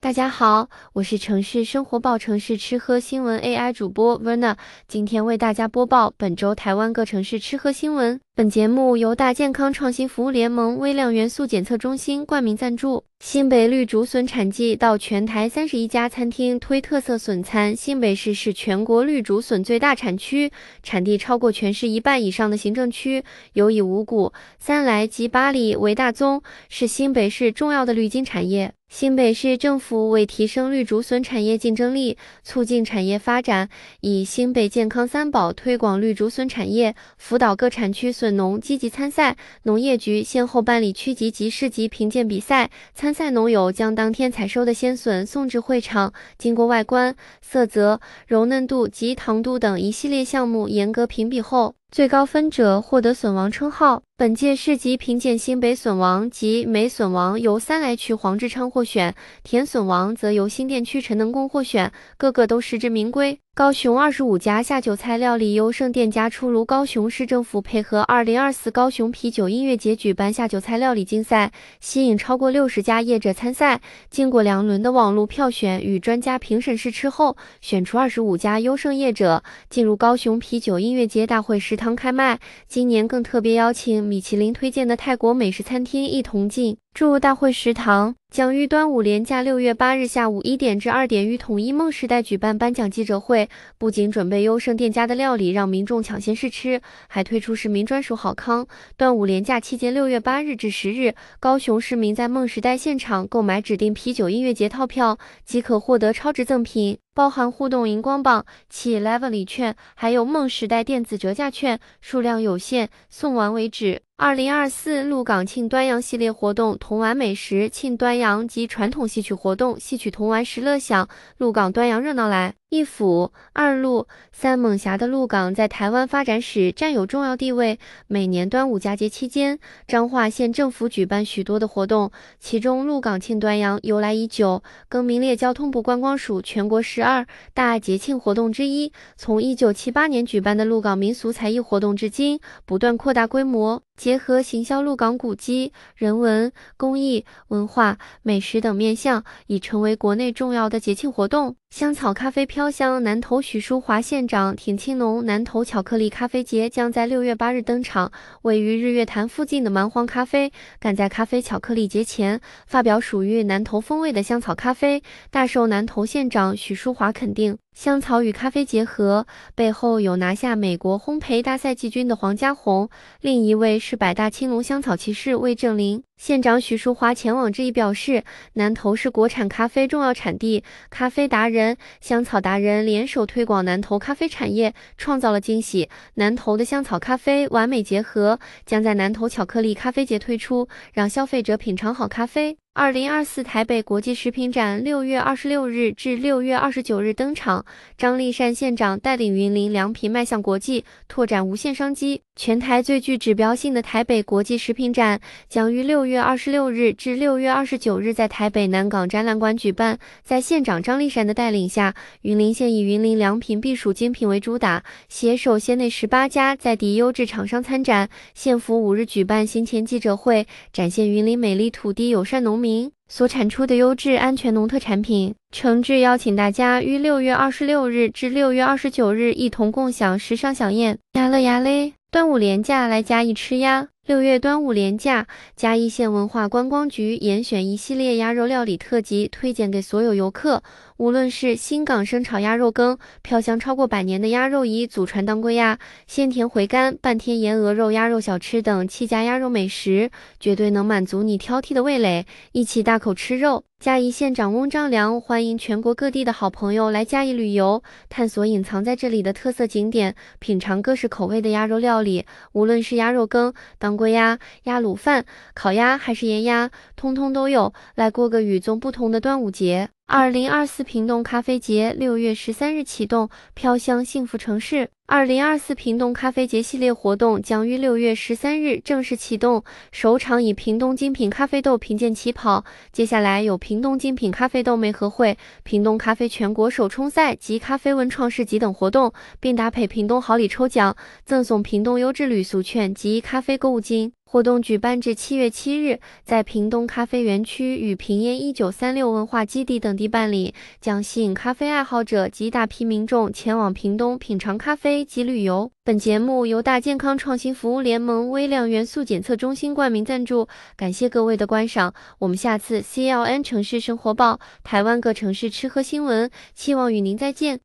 大家好，我是城市生活报城市吃喝新闻 AI 主播 Verna，今天为大家播报本周台湾各城市吃喝新闻。本节目由大健康创新服务联盟微量元素检测中心冠名赞助。新北绿竹笋产季到，全台三十一家餐厅推特色笋餐。新北市是全国绿竹笋最大产区，产地超过全市一半以上的行政区，有以五谷、三来及八里为大宗，是新北市重要的绿金产业。新北市政府为提升绿竹笋产业竞争力，促进产业发展，以“新北健康三宝”推广绿竹笋产业，辅导各产区笋农积极参赛。农业局先后办理区级及市级评鉴比赛，参赛农友将当天采收的鲜笋送至会场，经过外观、色泽、柔嫩度及糖度等一系列项目严格评比后，最高分者获得笋王称号。本届市级评鉴新北笋王及梅笋王由三来区黄志昌获选，田笋王则由新店区陈能公获选，个个都实至名归。高雄二十五家下酒菜料理优胜店家出炉，高雄市政府配合二零二四高雄啤酒音乐节举办下酒菜料理竞赛，吸引超过六十家业者参赛。经过两轮的网络票选与专家评审试吃后，选出二十五家优胜业者进入高雄啤酒音乐节大会食堂开卖。今年更特别邀请。米其林推荐的泰国美食餐厅，一同进。祝大会食堂，将于端午连假六月八日下午一点至二点于统一梦时代举办颁奖记者会，不仅准备优胜店家的料理让民众抢先试吃，还推出市民专属好康。端午连假期间六月八日至十日，高雄市民在梦时代现场购买指定啤酒音乐节套票，即可获得超值赠品，包含互动荧光棒、七 level 礼券，还有梦时代电子折价券，数量有限，送完为止。二零二四鹿港庆端阳系列活动，童玩美食庆端阳及传统戏曲活动，戏曲童玩时乐享，鹿港端阳热闹来。一府二路三猛峡的鹿港，在台湾发展史占有重要地位。每年端午佳节期间，彰化县政府举办许多的活动，其中鹿港庆端阳由来已久，更名列交通部观光署全国十二大节庆活动之一。从一九七八年举办的鹿港民俗才艺活动至今，不断扩大规模，结合行销鹿港古迹、人文、工艺、文化、美食等面向，已成为国内重要的节庆活动。香草咖啡品。飘香南投许淑华县长挺青农南投巧克力咖啡节将在六月八日登场，位于日月潭附近的蛮荒咖啡，赶在咖啡巧克力节前发表属于南投风味的香草咖啡，大受南投县长许淑华肯定。香草与咖啡结合背后有拿下美国烘焙大赛季军的黄家红，另一位是百大青龙香草骑士魏正林。县长许淑华前往致意表示，南投是国产咖啡重要产地，咖啡达人、香草达人联手推广南投咖啡产业，创造了惊喜。南投的香草咖啡完美结合，将在南投巧克力咖啡节推出，让消费者品尝好咖啡。二零二四台北国际食品展六月二十六日至六月二十九日登场，张立善县长带领云林良品迈向国际，拓展无限商机。全台最具指标性的台北国际食品展将于六月二十六日至六月二十九日在台北南港展览馆举办。在县长张立善的带领下，云林县以云林良品避暑精品为主打，携手县内十八家在地优质厂商参展。县府五日举办行前记者会，展现云林美丽土地、友善农民。所产出的优质安全农特产品，诚挚邀请大家于六月二十六日至六月二十九日一同共享时尚飨宴。呀乐呀嘞，端午连假来加义吃鸭。六月端午连假，嘉义县文化观光局严选一系列鸭肉料理特辑，推荐给所有游客。无论是新港生炒鸭肉羹、飘香超过百年的鸭肉伊祖传当归鸭、鲜甜回甘半天盐鹅肉鸭肉小吃等七家鸭肉美食，绝对能满足你挑剔的味蕾，一起大口吃肉。嘉义县长翁章良欢迎全国各地的好朋友来嘉义旅游，探索隐藏在这里的特色景点，品尝各式口味的鸭肉料理。无论是鸭肉羹、当归鸭、鸭卤饭、烤鸭，还是盐鸭，通通都有。来过个与众不同的端午节。二零二四屏东咖啡节六月十三日启动，飘香幸福城市。二零二四屏东咖啡节系列活动将于六月十三日正式启动，首场以屏东精品咖啡豆品鉴起跑，接下来有屏东精品咖啡豆媒合会、屏东咖啡全国首冲赛及咖啡文创市集等活动，并搭配屏东好礼抽奖，赠送屏东优质旅宿券及咖啡购物金。活动举办至七月七日，在屏东咖啡园区与平烟一九三六文化基地等地办理，将吸引咖啡爱好者及大批民众前往屏东品尝咖啡及旅游。本节目由大健康创新服务联盟微量元素检测中心冠名赞助，感谢各位的观赏。我们下次 CLN 城市生活报台湾各城市吃喝新闻，期望与您再见。